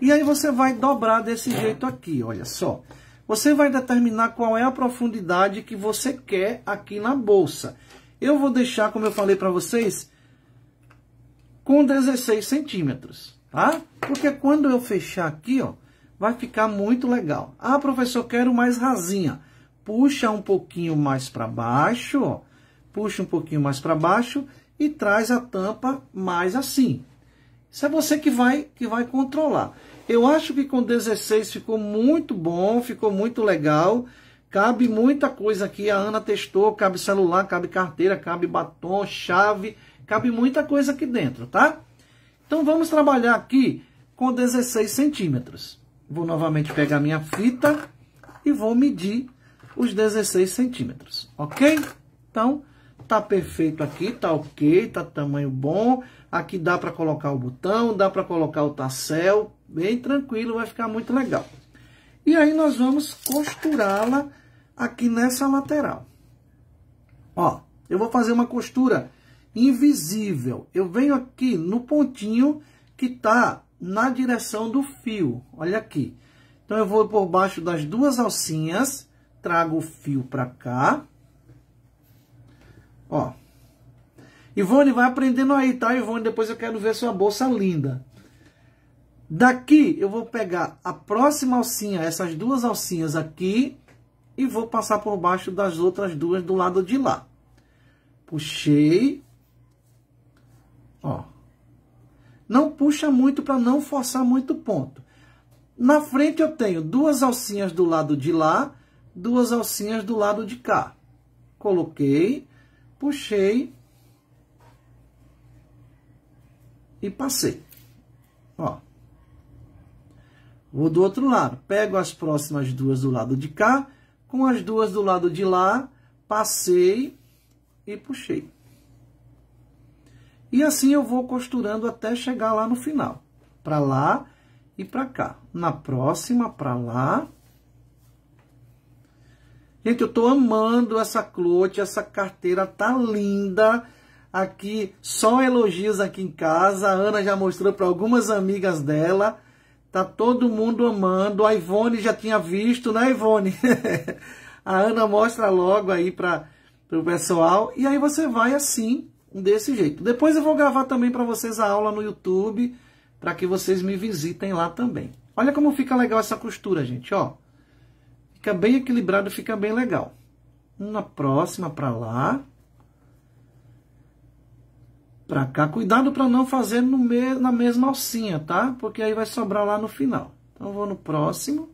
E aí você vai dobrar desse jeito aqui, olha só. Você vai determinar qual é a profundidade que você quer aqui na bolsa. Eu vou deixar, como eu falei para vocês, com 16 centímetros tá? Porque quando eu fechar aqui, ó, vai ficar muito legal. Ah, professor, quero mais rasinha. Puxa um pouquinho mais para baixo, ó. Puxa um pouquinho mais para baixo e traz a tampa mais assim. Isso é você que vai, que vai controlar. Eu acho que com 16 ficou muito bom, ficou muito legal. Cabe muita coisa aqui, a Ana testou, cabe celular, cabe carteira, cabe batom, chave, cabe muita coisa aqui dentro, tá? Então vamos trabalhar aqui com 16 centímetros. Vou novamente pegar minha fita e vou medir os 16 centímetros, ok? Então, tá perfeito aqui, tá ok, tá tamanho bom. Aqui dá para colocar o botão, dá para colocar o tassel, bem tranquilo, vai ficar muito legal. E aí nós vamos costurá-la aqui nessa lateral. Ó, eu vou fazer uma costura invisível. Eu venho aqui no pontinho que está na direção do fio. Olha aqui. Então, eu vou por baixo das duas alcinhas, trago o fio para cá. Ó. Ivone, vai aprendendo aí, tá, Ivone? Depois eu quero ver sua bolsa linda. Daqui, eu vou pegar a próxima alcinha, essas duas alcinhas aqui, e vou passar por baixo das outras duas do lado de lá. Puxei, Ó. Não puxa muito para não forçar muito ponto. Na frente eu tenho duas alcinhas do lado de lá, duas alcinhas do lado de cá. Coloquei, puxei e passei. Ó. Vou do outro lado, pego as próximas duas do lado de cá, com as duas do lado de lá, passei e puxei. E assim eu vou costurando até chegar lá no final. Para lá e para cá. Na próxima, para lá. Gente, eu estou amando essa clote, essa carteira tá linda. Aqui, só elogios aqui em casa. A Ana já mostrou para algumas amigas dela. Tá todo mundo amando. A Ivone já tinha visto, né, Ivone? a Ana mostra logo aí para o pessoal. E aí você vai assim, desse jeito. Depois eu vou gravar também para vocês a aula no YouTube, para que vocês me visitem lá também. Olha como fica legal essa costura, gente, ó. Fica bem equilibrado, fica bem legal. Uma próxima para lá. Para cá. Cuidado para não fazer no me na mesma alcinha, tá? Porque aí vai sobrar lá no final. Então, vou no próximo.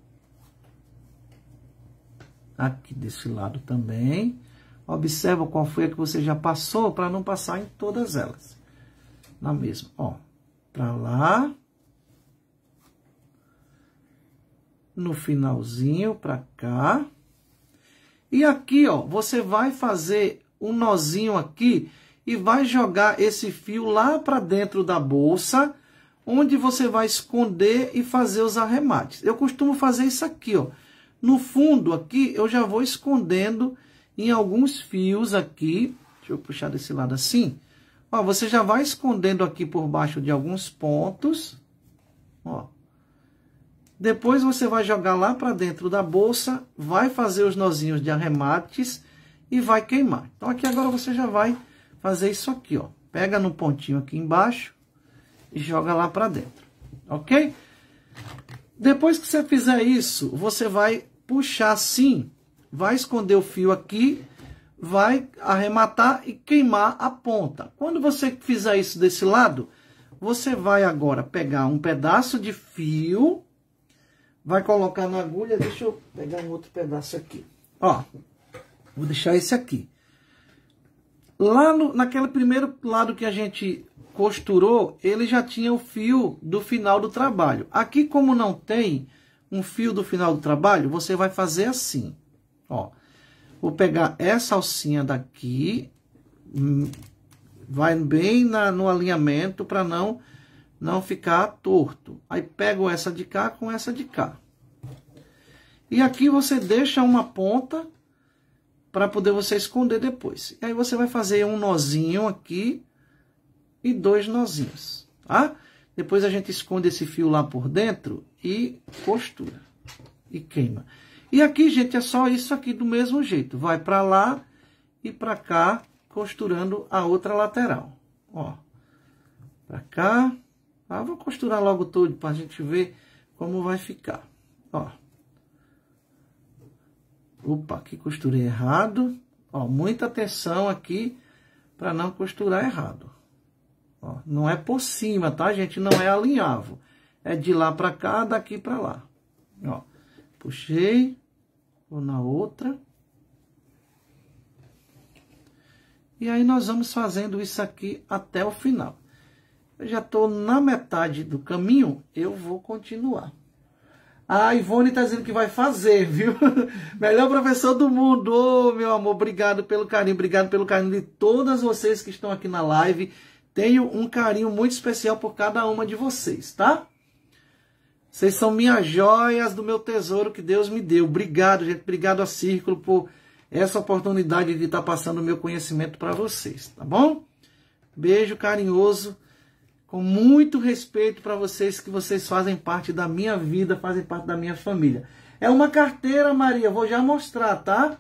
Aqui desse lado também. Observa qual foi a que você já passou para não passar em todas elas. Na mesma. Ó, para lá. No finalzinho, para cá. E aqui, ó, você vai fazer um nozinho aqui e vai jogar esse fio lá para dentro da bolsa, onde você vai esconder e fazer os arremates. Eu costumo fazer isso aqui, ó. No fundo aqui, eu já vou escondendo em alguns fios aqui, deixa eu puxar desse lado assim, ó, você já vai escondendo aqui por baixo de alguns pontos, ó. Depois você vai jogar lá para dentro da bolsa, vai fazer os nozinhos de arremates e vai queimar. Então aqui agora você já vai fazer isso aqui, ó. Pega no pontinho aqui embaixo e joga lá para dentro, ok? Depois que você fizer isso, você vai puxar assim vai esconder o fio aqui, vai arrematar e queimar a ponta. Quando você fizer isso desse lado, você vai agora pegar um pedaço de fio, vai colocar na agulha, deixa eu pegar um outro pedaço aqui. Ó, vou deixar esse aqui. Lá no, naquele primeiro lado que a gente costurou, ele já tinha o fio do final do trabalho. Aqui, como não tem um fio do final do trabalho, você vai fazer assim. Ó, vou pegar essa alcinha daqui, hum, vai bem na, no alinhamento para não não ficar torto. Aí pego essa de cá com essa de cá. E aqui você deixa uma ponta para poder você esconder depois. E aí você vai fazer um nozinho aqui e dois nozinhos, tá? Depois a gente esconde esse fio lá por dentro e costura e queima. E aqui, gente, é só isso aqui do mesmo jeito. Vai para lá e para cá, costurando a outra lateral. Ó, para cá. Ah, vou costurar logo todo para a gente ver como vai ficar. Ó. Opa, aqui costurei errado. Ó, muita atenção aqui para não costurar errado. Ó, não é por cima, tá, gente? Não é alinhavo. É de lá para cá, daqui para lá. Ó puxei, vou na outra. E aí nós vamos fazendo isso aqui até o final. Eu já estou na metade do caminho, eu vou continuar. A Ivone está dizendo que vai fazer, viu? Melhor professor do mundo, oh, meu amor. Obrigado pelo carinho, obrigado pelo carinho de todas vocês que estão aqui na live. Tenho um carinho muito especial por cada uma de vocês, tá? Vocês são minhas joias do meu tesouro que Deus me deu. Obrigado, gente. Obrigado a Círculo por essa oportunidade de estar passando o meu conhecimento para vocês, tá bom? Beijo carinhoso, com muito respeito para vocês que vocês fazem parte da minha vida, fazem parte da minha família. É uma carteira, Maria, vou já mostrar, tá?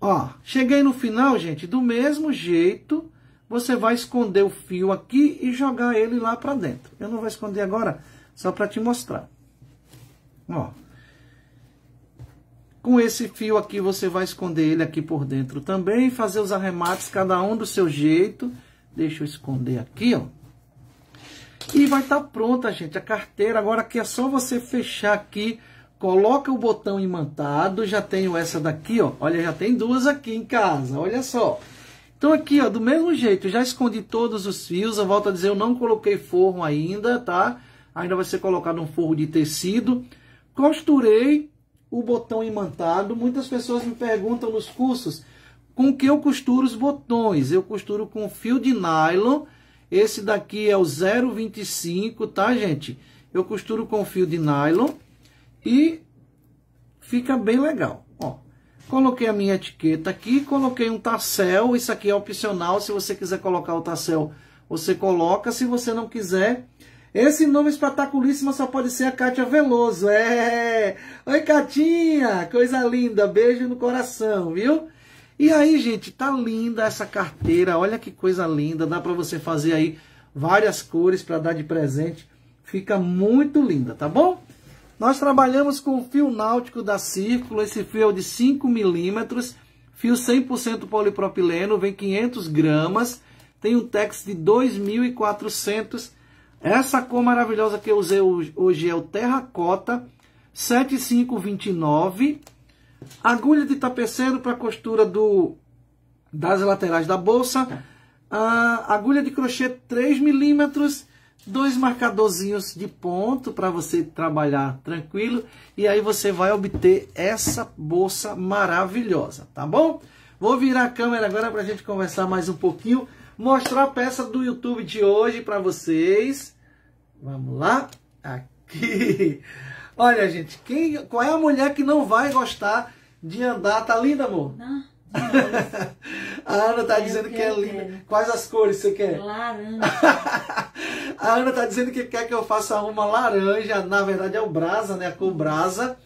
Ó, cheguei no final, gente, do mesmo jeito, você vai esconder o fio aqui e jogar ele lá para dentro. Eu não vou esconder agora só para te mostrar. Ó. Com esse fio aqui, você vai esconder ele aqui por dentro também. Fazer os arremates, cada um do seu jeito. Deixa eu esconder aqui, ó. E vai estar tá pronta, gente, a carteira. Agora aqui é só você fechar aqui. Coloca o botão imantado. Já tenho essa daqui, ó. Olha, já tem duas aqui em casa. Olha só. Então aqui, ó, do mesmo jeito, já escondi todos os fios, eu volto a dizer, eu não coloquei forro ainda, tá? ainda vai ser colocado um forro de tecido. Costurei o botão imantado. Muitas pessoas me perguntam nos cursos com que eu costuro os botões. Eu costuro com fio de nylon. Esse daqui é o 0,25, tá, gente? Eu costuro com fio de nylon e fica bem legal. Ó, coloquei a minha etiqueta aqui, coloquei um tassel. Isso aqui é opcional. Se você quiser colocar o tassel, você coloca. Se você não quiser, esse nome espetaculíssimo só pode ser a Cátia Veloso. É! Oi, Catinha! Coisa linda! Beijo no coração, viu? E aí, gente, tá linda essa carteira. Olha que coisa linda. Dá para você fazer aí várias cores para dar de presente. Fica muito linda, tá bom? Nós trabalhamos com o fio náutico da Círculo. Esse fio é de 5 milímetros. Fio 100% polipropileno, vem 500 gramas. Tem um tex de 2.400 essa cor maravilhosa que eu usei hoje é o terracota 7529. Agulha de tapeceiro para costura do, das laterais da bolsa. Ah, agulha de crochê 3 milímetros. Dois marcadorzinhos de ponto para você trabalhar tranquilo. E aí você vai obter essa bolsa maravilhosa, tá bom? Vou virar a câmera agora para a gente conversar mais um pouquinho. Mostrar a peça do YouTube de hoje para vocês. Vamos lá. Aqui. Olha, gente, quem, qual é a mulher que não vai gostar de andar? Tá linda, amor? Não. Ah, a Ana tá eu dizendo que é linda. Quero. Quais as cores você quer? Laranja. a Ana tá dizendo que quer que eu faça uma laranja. Na verdade é o brasa, né? A cor brasa.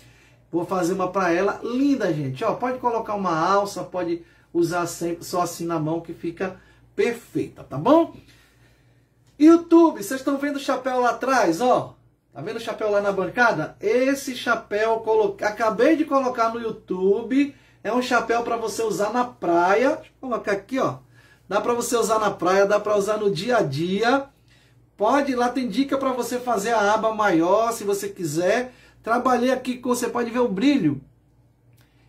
Vou fazer uma para ela. Linda, gente. Ó, pode colocar uma alça, pode usar sempre, só assim na mão que fica perfeita, tá bom? YouTube, vocês estão vendo o chapéu lá atrás, ó? Tá vendo o chapéu lá na bancada? Esse chapéu colo... acabei de colocar no YouTube. É um chapéu para você usar na praia. Deixa eu colocar aqui, ó. Dá para você usar na praia, dá para usar no dia a dia. Pode, lá tem dica para você fazer a aba maior, se você quiser. Trabalhei aqui com, você pode ver o brilho.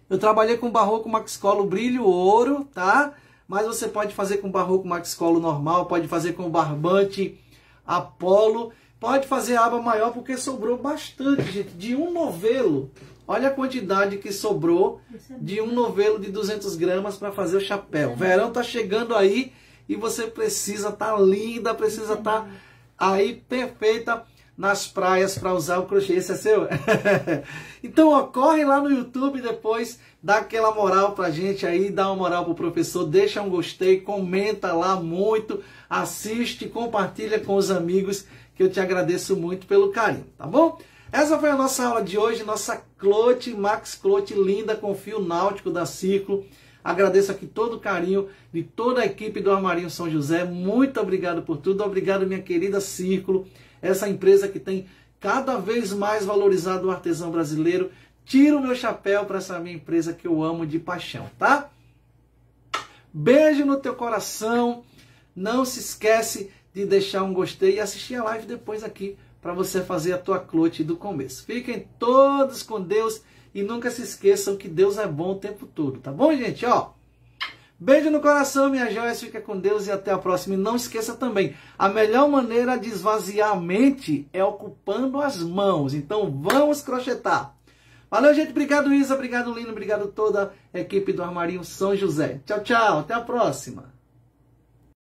Eu trabalhei com barroco max o brilho ouro, tá? mas você pode fazer com barroco max colo normal, pode fazer com barbante apolo, pode fazer aba maior porque sobrou bastante, gente, de um novelo. Olha a quantidade que sobrou é de um novelo de 200 gramas para fazer o chapéu. É Verão tá chegando aí e você precisa tá linda, precisa é tá aí perfeita nas praias para usar o crochê. Esse é seu? então, ó, corre lá no YouTube depois Dá aquela moral pra gente aí, dá uma moral pro professor, deixa um gostei, comenta lá muito, assiste, compartilha com os amigos, que eu te agradeço muito pelo carinho, tá bom? Essa foi a nossa aula de hoje, nossa Clote, Max Clote, linda com fio náutico da Círculo. Agradeço aqui todo o carinho de toda a equipe do Armarinho São José. Muito obrigado por tudo. Obrigado, minha querida Círculo, essa empresa que tem cada vez mais valorizado o artesão brasileiro, tiro o meu chapéu para essa minha empresa que eu amo de paixão, tá? Beijo no teu coração. Não se esquece de deixar um gostei e assistir a live depois aqui para você fazer a tua clote do começo. Fiquem todos com Deus e nunca se esqueçam que Deus é bom o tempo todo, tá bom, gente? Ó, beijo no coração, minha joias, fica com Deus e até a próxima. E não esqueça também, a melhor maneira de esvaziar a mente é ocupando as mãos. Então vamos crochetar. Valeu, gente. Obrigado, Isa. Obrigado, Lino. Obrigado toda a equipe do Armarinho São José. Tchau, tchau. Até a próxima.